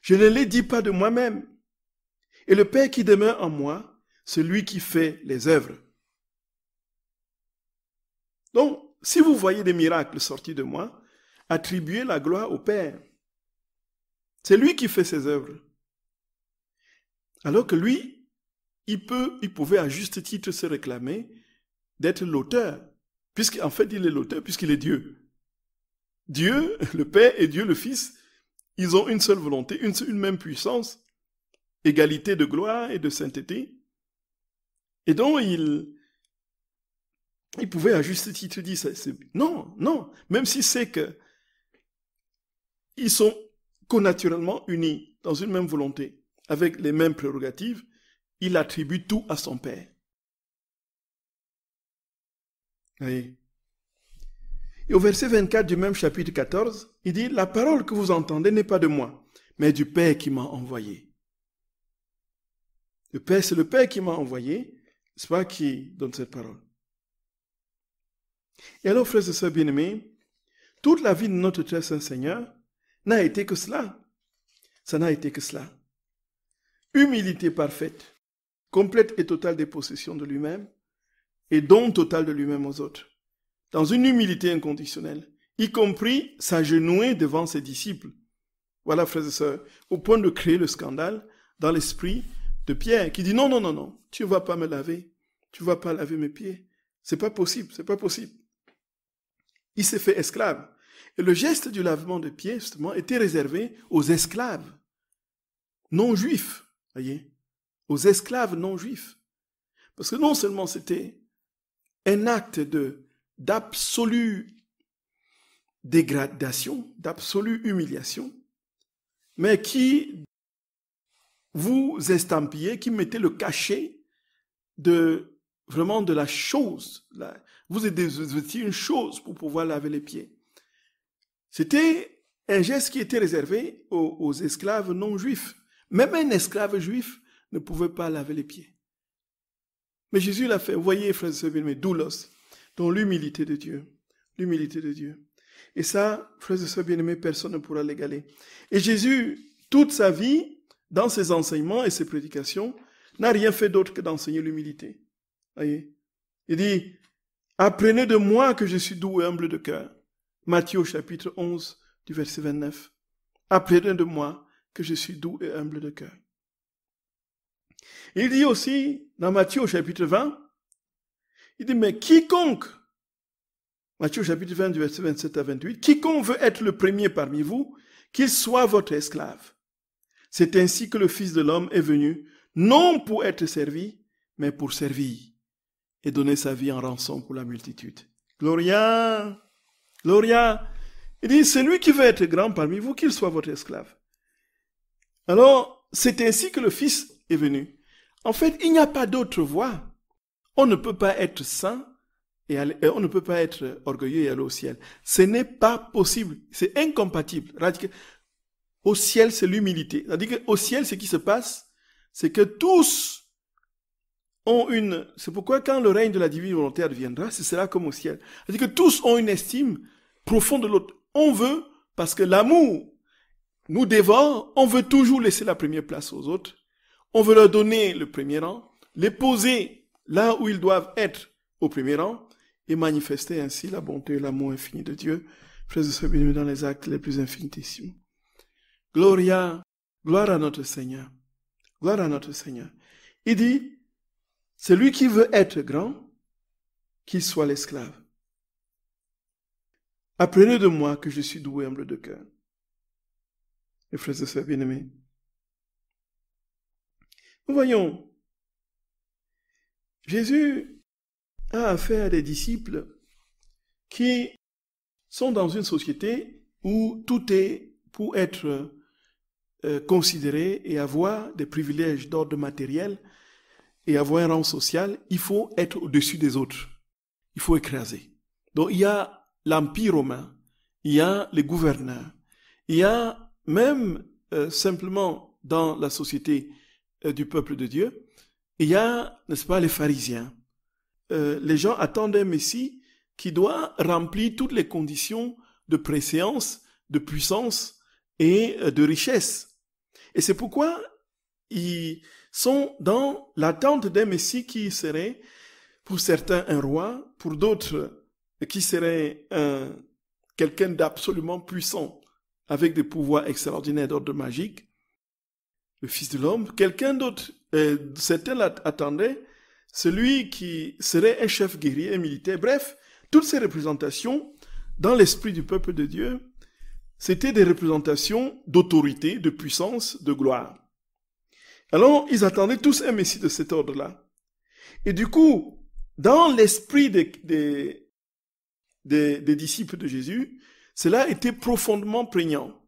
je ne les dis pas de moi-même. Et le Père qui demeure en moi, celui qui fait les œuvres. Donc, si vous voyez des miracles sortis de moi, attribuez la gloire au Père. C'est lui qui fait ses œuvres. Alors que lui, il, peut, il pouvait à juste titre se réclamer d'être l'auteur, puisqu'en fait il est l'auteur, puisqu'il est Dieu. Dieu, (laughs) le Père et Dieu, le Fils, ils ont une seule volonté, une, même puissance, égalité de gloire et de sainteté. Et donc il, il pouvait à juste titre dire Non, non, même si c'est que ils sont connaturellement unis dans une même volonté, avec les mêmes prérogatives, il attribue tout à son Père. Et au verset 24 du même chapitre 14, il dit, La parole que vous entendez n'est pas de moi, mais du Père qui m'a envoyé. Le Père, c'est le Père qui m'a envoyé, c'est pas qui donne cette parole. Et alors, frères et sœurs bien-aimés, toute la vie de notre très saint Seigneur n'a été que cela. Ça n'a été que cela. Humilité parfaite complète et totale dépossession de lui-même et don total de lui-même aux autres, dans une humilité inconditionnelle, y compris s'agenouiller devant ses disciples. Voilà, frères et sœurs, au point de créer le scandale dans l'esprit de Pierre, qui dit non, non, non, non, tu ne vas pas me laver, tu ne vas pas laver mes pieds, c'est pas possible, c'est pas possible. Il s'est fait esclave. Et le geste du lavement de pieds, justement, était réservé aux esclaves non juifs, voyez aux esclaves non juifs. Parce que non seulement c'était un acte de d'absolue dégradation, d'absolue humiliation, mais qui vous estampillait, qui mettait le cachet de vraiment de la chose. La, vous êtes une chose pour pouvoir laver les pieds. C'était un geste qui était réservé aux esclaves non juifs. Même un esclave juif ne pouvait pas laver les pieds. Mais Jésus l'a fait. Voyez, frères et sœurs bien-aimés, doulos, dans l'humilité de Dieu. L'humilité de Dieu. Et ça, frères et sœurs bien-aimés, personne ne pourra l'égaler. Et Jésus, toute sa vie, dans ses enseignements et ses prédications, n'a rien fait d'autre que d'enseigner l'humilité. Voyez Il dit, apprenez de moi que je suis doux et humble de cœur. Matthieu chapitre 11 du verset 29. Apprenez de moi que je suis doux et humble de cœur. Il dit aussi dans Matthieu chapitre 20, il dit, mais quiconque, Matthieu chapitre 20, verset 27 à 28, quiconque veut être le premier parmi vous, qu'il soit votre esclave. C'est ainsi que le Fils de l'homme est venu, non pour être servi, mais pour servir et donner sa vie en rançon pour la multitude. Gloria, Gloria, il dit, celui qui veut être grand parmi vous, qu'il soit votre esclave. Alors, c'est ainsi que le Fils est venu. En fait, il n'y a pas d'autre voie. On ne peut pas être saint et, euh, on ne peut pas être orgueilleux et aller au ciel. Ce n'est pas possible. C'est incompatible. Au ciel, c'est l'humilité. C'est-à-dire qu'au ciel, ce qui se passe, c'est que tous ont une... C'est pourquoi quand le règne de la divine volonté adviendra, ce sera comme au ciel. C'est-à-dire que tous ont une estime profonde de l'autre. On veut, parce que l'amour nous dévore, on veut toujours laisser la première place aux autres. On veut leur donner le premier rang, les poser là où ils doivent être au premier rang et manifester ainsi la bonté et l'amour infini de Dieu. Frères et sœurs bien-aimés, dans les actes les plus infinitissimes. Gloria, gloire à notre Seigneur. Gloire à notre Seigneur. Il dit, celui qui veut être grand, qu'il soit l'esclave. Apprenez de moi que je suis doué, et humble de cœur. Et frères et sœurs bien-aimés, nous Voyons, Jésus a affaire à des disciples qui sont dans une société où tout est pour être euh, considéré et avoir des privilèges d'ordre matériel et avoir un rang social, il faut être au-dessus des autres. Il faut écraser. Donc il y a l'Empire romain, il y a les gouverneurs, il y a même euh, simplement dans la société euh, du peuple de Dieu. Il y a, n'est-ce pas, les pharisiens. Euh, les gens attendent un Messie qui doit remplir toutes les conditions de préséance, de puissance et euh, de richesse. Et c'est pourquoi ils sont dans l'attente d'un Messie qui serait, pour certains, un roi, pour d'autres, qui serait un, quelqu'un d'absolument puissant, avec des pouvoirs extraordinaires d'ordre magique, le Fils de l'homme, quelqu'un d'autre, euh, certains l'attendaient, celui qui serait un chef guerrier, un militaire. Bref, toutes ces représentations, dans l'esprit du peuple de Dieu, c'était des représentations d'autorité, de puissance, de gloire. Alors, ils attendaient tous un Messie de cet ordre-là. Et du coup, dans l'esprit des, des, des disciples de Jésus, cela était profondément prégnant.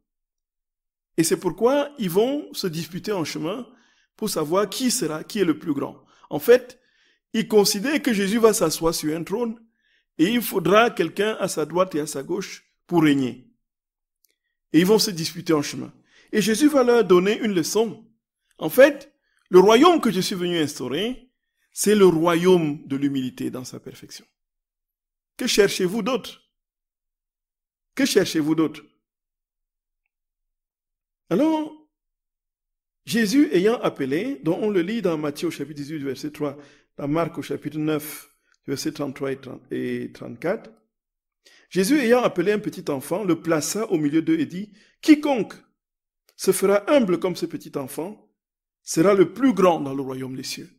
Et c'est pourquoi ils vont se disputer en chemin pour savoir qui sera, qui est le plus grand. En fait, ils considèrent que Jésus va s'asseoir sur un trône et il faudra quelqu'un à sa droite et à sa gauche pour régner. Et ils vont se disputer en chemin. Et Jésus va leur donner une leçon. En fait, le royaume que je suis venu instaurer, c'est le royaume de l'humilité dans sa perfection. Que cherchez-vous d'autre Que cherchez-vous d'autre alors, Jésus ayant appelé, dont on le lit dans Matthieu chapitre 18, verset 3, dans Marc au chapitre 9, verset 33 et 34, Jésus ayant appelé un petit enfant, le plaça au milieu d'eux et dit, Quiconque se fera humble comme ce petit enfant sera le plus grand dans le royaume des cieux.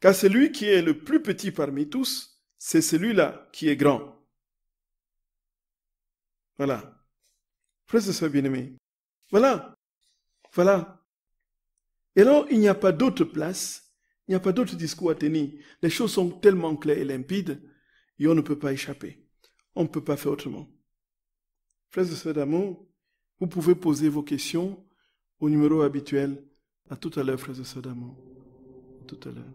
Car celui qui est le plus petit parmi tous, c'est celui-là qui est grand. Voilà. Frères et sœurs bien-aimés, voilà, voilà. Et là, il n'y a pas d'autre place, il n'y a pas d'autre discours à tenir. Les choses sont tellement claires et limpides, et on ne peut pas échapper. On ne peut pas faire autrement. Frères et sœurs d'amour, vous pouvez poser vos questions au numéro habituel. À tout à l'heure, frères et sœurs d'amour. A tout à l'heure.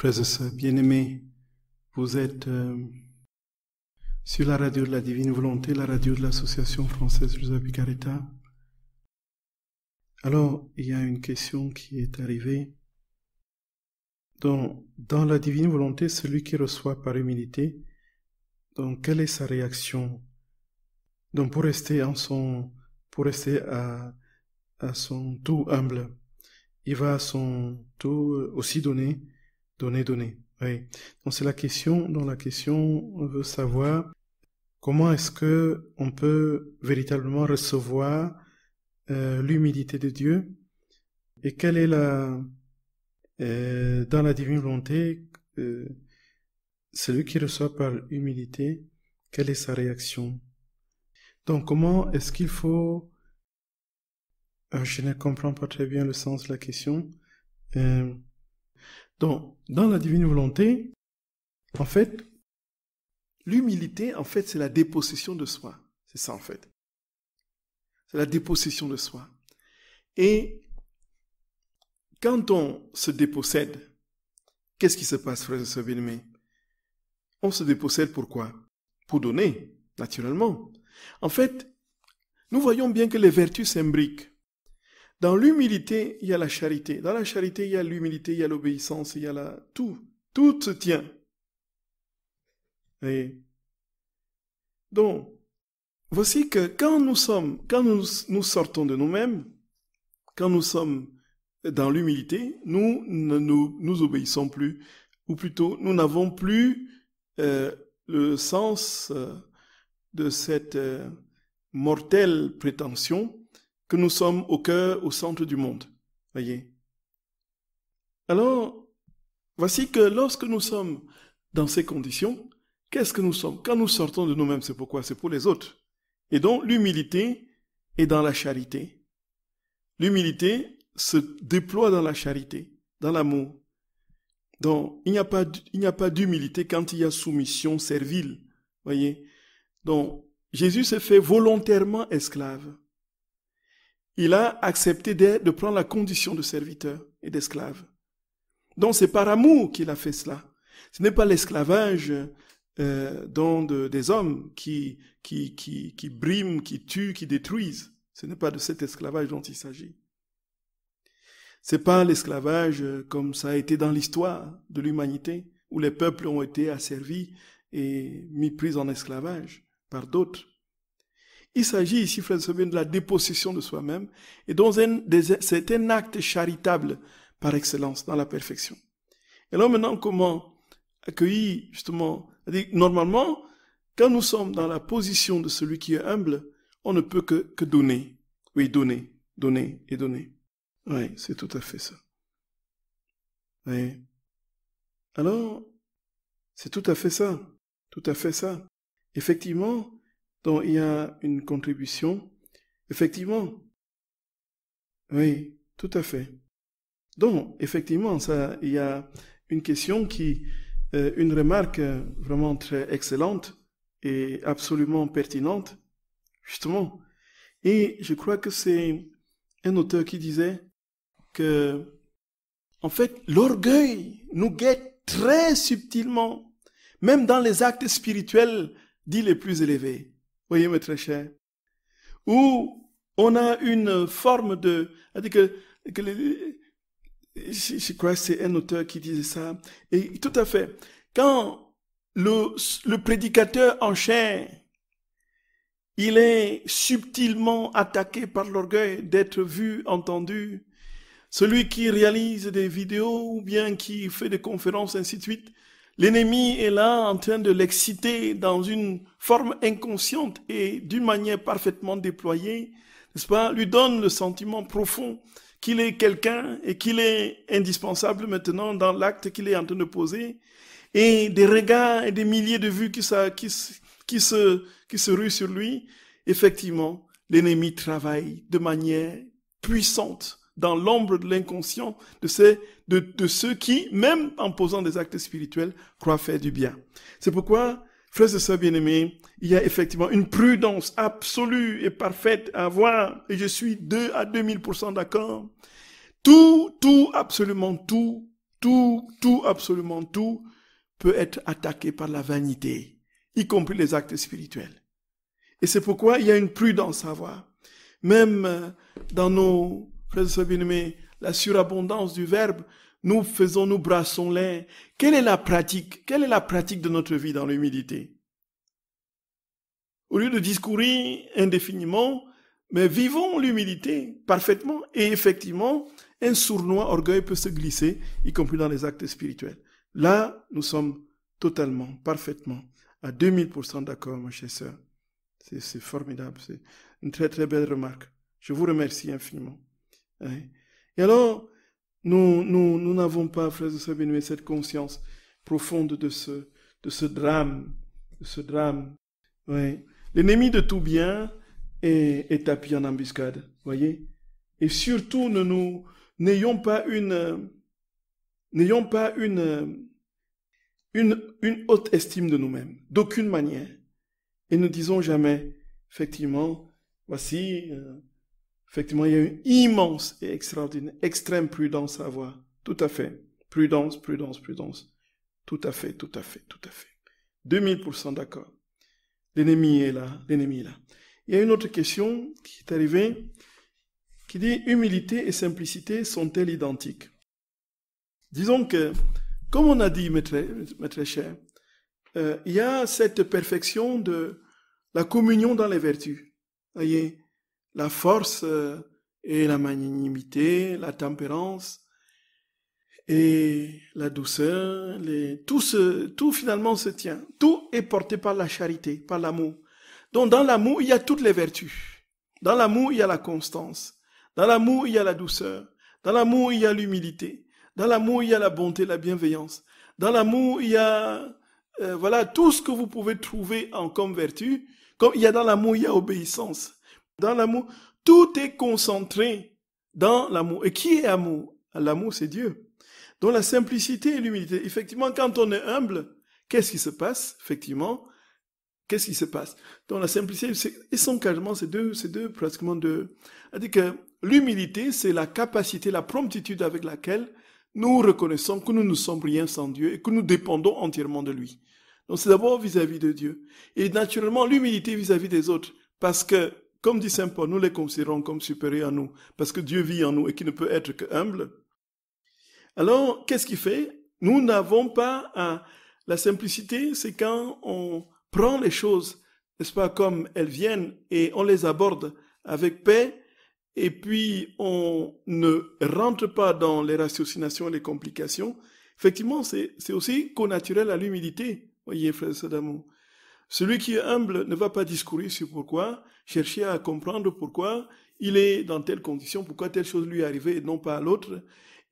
Présence bien-aimés, vous êtes euh, sur la radio de la Divine Volonté, la radio de l'Association française Joseph Picaretta. Alors, il y a une question qui est arrivée. Donc, dans la divine volonté, celui qui reçoit par humilité, donc quelle est sa réaction Donc pour rester en son, pour rester à, à son tout humble, il va à son tout euh, aussi donné Donner, donner. Oui. Donc c'est la question. dont la question, on veut savoir comment est-ce que on peut véritablement recevoir euh, l'humilité de Dieu et quelle est la euh, dans la divine volonté euh, celui qui reçoit par humilité, quelle est sa réaction Donc comment est-ce qu'il faut euh, Je ne comprends pas très bien le sens de la question. Donc, dans la divine volonté, en fait, l'humilité, en fait, c'est la dépossession de soi. C'est ça, en fait. C'est la dépossession de soi. Et quand on se dépossède, qu'est-ce qui se passe, frères et sœurs bien-aimés On se dépossède pourquoi Pour donner, naturellement. En fait, nous voyons bien que les vertus s'imbriquent. Dans l'humilité, il y a la charité. Dans la charité, il y a l'humilité, il y a l'obéissance, il y a la... Tout. Tout se tient. Et donc, voici que quand nous sommes, quand nous, sortons de nous-mêmes, quand nous sommes dans l'humilité, nous ne nous, obéissons plus, ou plutôt nous n'avons plus euh, le sens euh, de cette euh, mortelle prétention que nous sommes au cœur, au centre du monde. Voyez. Alors, voici que lorsque nous sommes dans ces conditions, qu'est-ce que nous sommes Quand nous sortons de nous-mêmes, c'est pourquoi C'est pour les autres. Et donc, l'humilité est dans la charité. L'humilité se déploie dans la charité, dans l'amour. Donc, il n'y a pas, il n'y a pas d'humilité quand il y a soumission servile. Voyez. Donc, Jésus s'est fait volontairement esclave il a accepté de, prendre la condition de serviteur et d'esclave. Donc c'est par amour qu'il a fait cela. Ce n'est pas l'esclavage euh, dont des hommes qui, qui, qui, qui briment, qui tuent, qui détruisent. Ce n'est pas de cet esclavage dont il s'agit. C'est pas l'esclavage euh, comme ça a été dans l'histoire de l'humanité, où les peuples ont été asservis et mis pris en esclavage par d'autres. Il s'agit ici, frère Sabine, de la dépossession de soi-même, et c'est un acte charitable par excellence dans la perfection. Et maintenant, comment accueillir justement, normalement, quand nous sommes dans la position de celui qui est humble, on ne peut que, que donner. Oui, donner, donner et donner. Oui, c'est tout à fait ça. Oui. Alors, c'est tout à fait ça. Tout à fait ça. Effectivement, donc il y a une contribution. Effectivement. Oui, tout à fait. Donc, effectivement, ça, il y a une question qui, euh, une remarque vraiment très excellente et absolument pertinente, justement. Et je crois que c'est un auteur qui disait que, en fait, l'orgueil nous guette très subtilement, même dans les actes spirituels dits les plus élevés. Voyez, mes très chers. Où on a une forme de... je, crois que c'est un auteur qui disait ça. Et tout à fait. Quand le, le prédicateur en chair, il est subtilement attaqué par l'orgueil d'être vu, entendu. Celui qui réalise des vidéos ou bien qui fait des conférences, ainsi de suite, L'ennemi est là en train de l'exciter dans une forme inconsciente et d'une manière parfaitement déployée, n'est-ce pas, lui donne le sentiment profond qu'il est quelqu'un et qu'il est indispensable maintenant dans l'acte qu'il est en train de poser. Et des regards et des milliers de vues qui, qui se ruent sur lui, effectivement, l'ennemi travaille de manière puissante dans l'ombre de l'inconscient de, ces, de, de ceux qui, même en posant des actes spirituels, croient faire du bien. C'est pourquoi, frères et sœurs bien-aimés, il y a effectivement une prudence absolue et parfaite à avoir, et je suis 2 à 2000% d'accord. Tout, tout, absolument tout, tout, tout, absolument tout peut être attaqué par la vanité, y compris les actes spirituels. Et c'est pourquoi il y a une prudence à avoir. Même euh, dans nos Frères la surabondance du Verbe, nous faisons, nous brassons l'air. Quelle est la pratique Quelle est la pratique de notre vie dans l'humilité Au lieu de discourir indéfiniment, mais vivons l'humilité parfaitement. Et effectivement, un sournois orgueil peut se glisser, y compris dans les actes spirituels. Là, nous sommes totalement, parfaitement, à 2000% d'accord, mon chère sœur. C'est formidable, c'est une très très belle remarque. Je vous remercie infiniment. Et alors, nous, nous, nous n'avons pas, frères et sœurs bien cette conscience profonde de ce, de ce drame, de ce drame. L'ennemi de tout bien est, est tapis en embuscade, voyez. Et surtout, ne nous, n'ayons pas une, n'ayons pas une, une, une haute estime de nous-mêmes, d'aucune manière. Et ne disons jamais, effectivement, voici, euh, Effectivement, il y a une immense et extraordinaire, extrême prudence à avoir. Tout à fait. Prudence, prudence, prudence. Tout à fait, tout à fait, tout à fait. 2000% d'accord. L'ennemi est là, l'ennemi est là. Il y a une autre question qui est arrivée qui dit humilité et simplicité sont-elles identiques Disons que, comme on a dit, maître, très cher, euh, il y a cette perfection de la communion dans les vertus. Voyez, la force euh, et la magnanimité, la tempérance et la douceur, tout, tout finalement se tient. Tout est porté par la charité, par l'amour. Donc dans l'amour, il y a toutes les vertus. Dans l'amour, il y a la constance. Dans l'amour, il y a la douceur. Dans l'amour, il y a l'humilité. Dans l'amour, il y a la bonté, la bienveillance. Dans l'amour, il y a euh, voilà tout ce que vous pouvez trouver en comme vertu. Comme il y a dans l'amour, il y a obéissance dans l'amour, tout est concentré dans l'amour. Et qui est amour L'amour, c'est Dieu. Donc la simplicité et l'humilité. Effectivement, quand on est humble, qu'est-ce qui se passe Effectivement, qu'est-ce qui se passe Donc la simplicité et son carrément, c'est deux, c'est deux, pratiquement deux. cest dire que l'humilité, c'est la capacité, la promptitude avec laquelle nous reconnaissons que nous ne sommes rien sans Dieu et que nous dépendons entièrement de lui. Donc c'est d'abord vis-à-vis de Dieu. Et naturellement, l'humilité vis-à-vis des autres. Parce que comme dit Saint Paul, nous les considérons comme supérieurs à nous, parce que Dieu vit en nous et qui ne peut être que humble. Alors, qu'est-ce qu'il fait Nous n'avons pas à... La simplicité, c'est quand on prend les choses, n'est-ce pas, comme elles viennent et on les aborde avec paix, et puis on ne rentre pas dans les ratiocinations et les complications. Effectivement, c'est aussi connaturel à l'humilité, voyez, frère d'amour celui qui est humble ne va pas discourir sur pourquoi, chercher à comprendre pourquoi il est dans telle condition, pourquoi telle chose lui est arrivée et non pas à l'autre,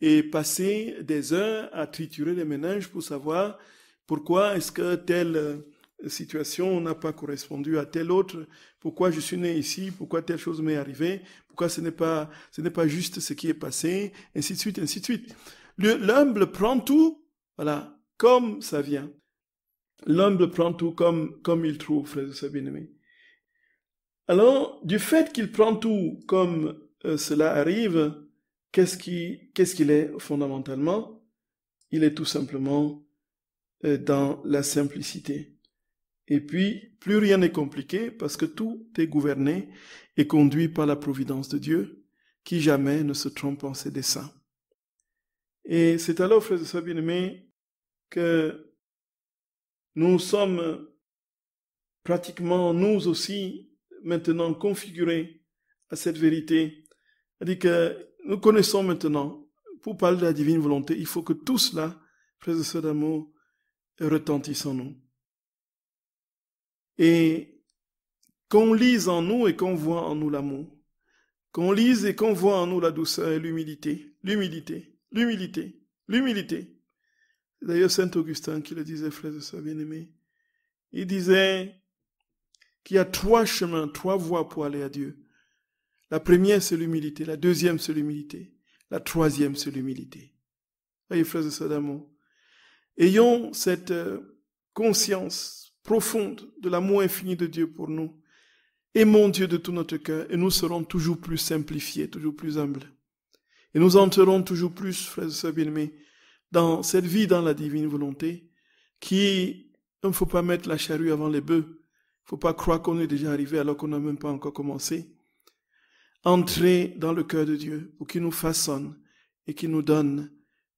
et passer des heures à triturer les ménages pour savoir pourquoi est-ce que telle euh, situation n'a pas correspondu à telle autre, pourquoi je suis né ici, pourquoi telle chose m'est arrivée, pourquoi ce n'est pas, ce n'est pas juste ce qui est passé, ainsi de suite, ainsi de suite. L'humble prend tout, voilà, comme ça vient. L'homme prend tout comme, comme il trouve, frère et bien Alors, du fait qu'il prend tout comme euh, cela arrive, qu'est-ce qu'il ce qu'il est fondamentalement Il est tout simplement euh, dans la simplicité. Et puis, plus rien n'est compliqué parce que tout est gouverné et conduit par la providence de Dieu, qui jamais ne se trompe en ses desseins. Et c'est alors, frères de sœurs bien que nous sommes pratiquement, nous aussi, maintenant configurés à cette vérité. C'est-à-dire que nous connaissons maintenant, pour parler de la divine volonté, il faut que tout cela, frères et sœurs d'amour, retentisse en nous. Et qu'on lise en nous et qu'on voit en nous l'amour. Qu'on lise et qu'on voit en nous la douceur et l'humilité. L'humilité, l'humilité, l'humilité. D'ailleurs, Saint Augustin qui le disait, frères et sœurs bien-aimés, il disait qu'il y a trois chemins, trois voies pour aller à Dieu. La première, c'est l'humilité. La deuxième, c'est l'humilité. La troisième, c'est l'humilité. Voyez, frères et sœurs d'amour, ayons cette euh, conscience profonde de l'amour infini de Dieu pour nous. Aimons Dieu de tout notre cœur et nous serons toujours plus simplifiés, toujours plus humbles. Et nous entrerons toujours plus, frères et sœurs bien-aimés, dans cette vie dans la divine volonté, qui, il ne faut pas mettre la charrue avant les bœufs. Il ne faut pas croire qu'on est déjà arrivé alors qu'on n'a même pas encore commencé. Entrer dans le cœur de Dieu pour qu'il nous façonne et qui nous donne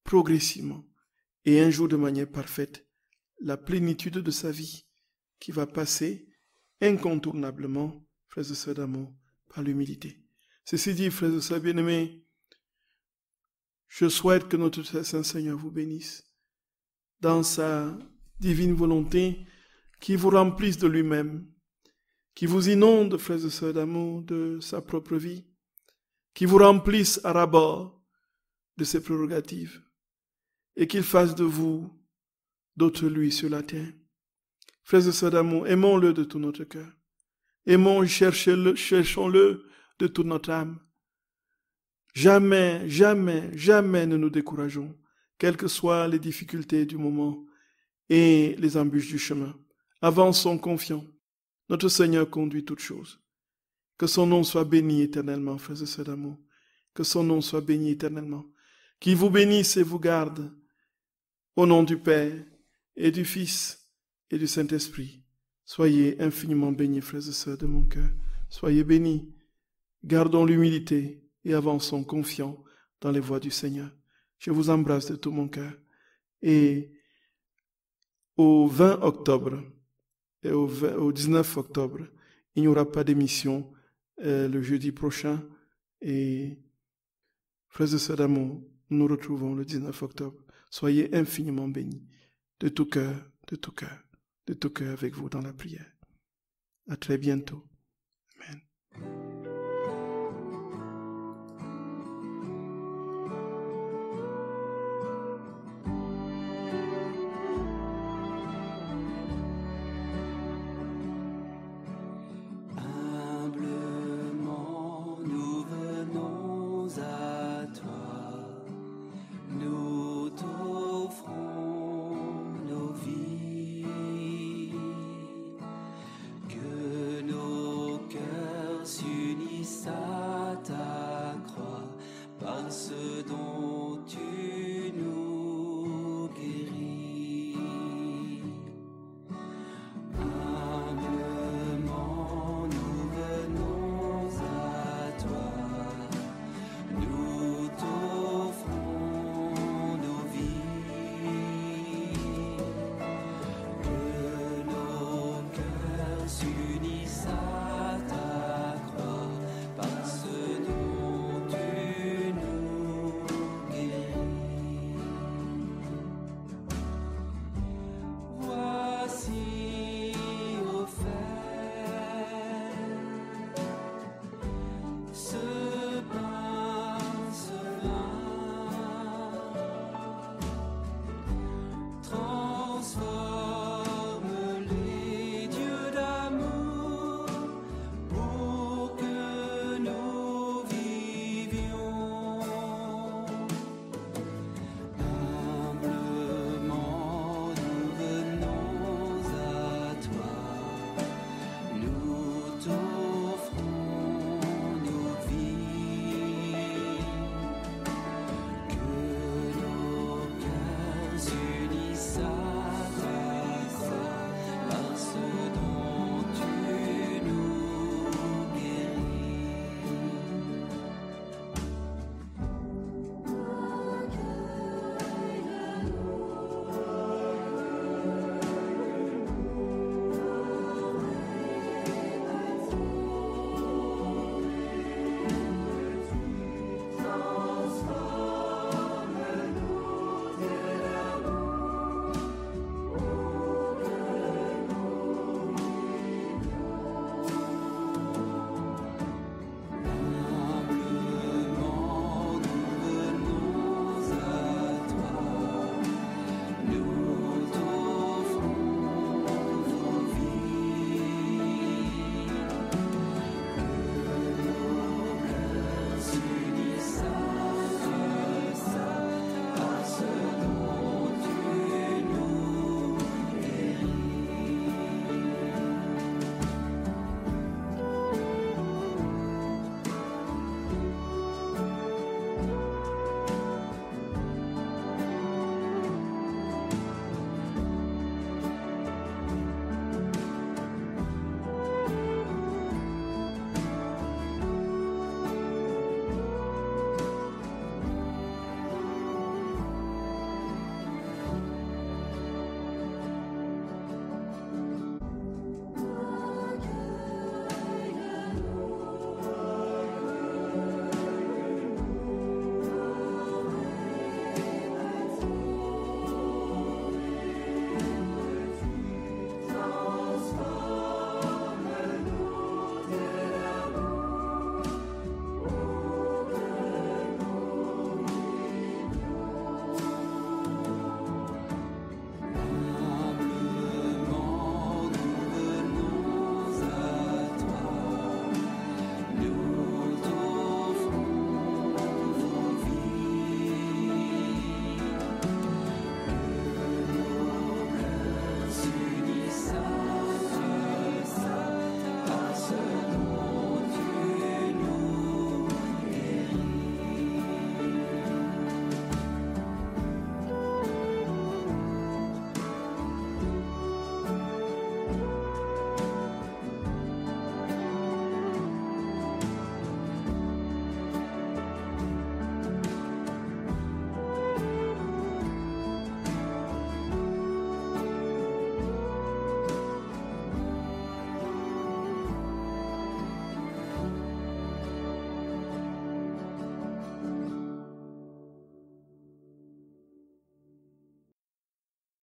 progressivement et un jour de manière parfaite la plénitude de sa vie qui va passer incontournablement, frères et sœurs d'amour, par l'humilité. Ceci dit, frères et sœurs bien-aimés, je souhaite que notre Saint-Seigneur vous bénisse dans sa divine volonté qui vous remplisse de lui-même, qui vous inonde, frères et sœurs d'amour, de sa propre vie, qui vous remplisse à rabord de ses prérogatives et qu'il fasse de vous d'autres lui sur la terre. Frères et sœurs d'amour, aimons-le de tout notre cœur. Aimons, cherchons-le, cherchons-le de toute notre âme. Jamais, jamais, jamais ne nous décourageons, quelles que soient les difficultés du moment et les embûches du chemin. Avançons confiants. Notre Seigneur conduit toutes choses. Que son nom soit béni éternellement, frères et sœurs d'amour. Que son nom soit béni éternellement. Qu'il vous bénisse et vous garde. Au nom du Père et du Fils et du Saint-Esprit. Soyez infiniment bénis, frères et sœurs de mon cœur. Soyez bénis. Gardons l'humilité et avançons confiants dans les voies du Seigneur. Je vous embrasse de tout mon cœur. Et au 20 octobre et au, 19 octobre, il n'y aura pas d'émission euh, le jeudi prochain. Et frères et sœurs d'amour, nous retrouvons le 19 octobre. Soyez infiniment bénis de tout cœur, de tout cœur, de tout cœur avec vous dans la prière. À très bientôt. Amen.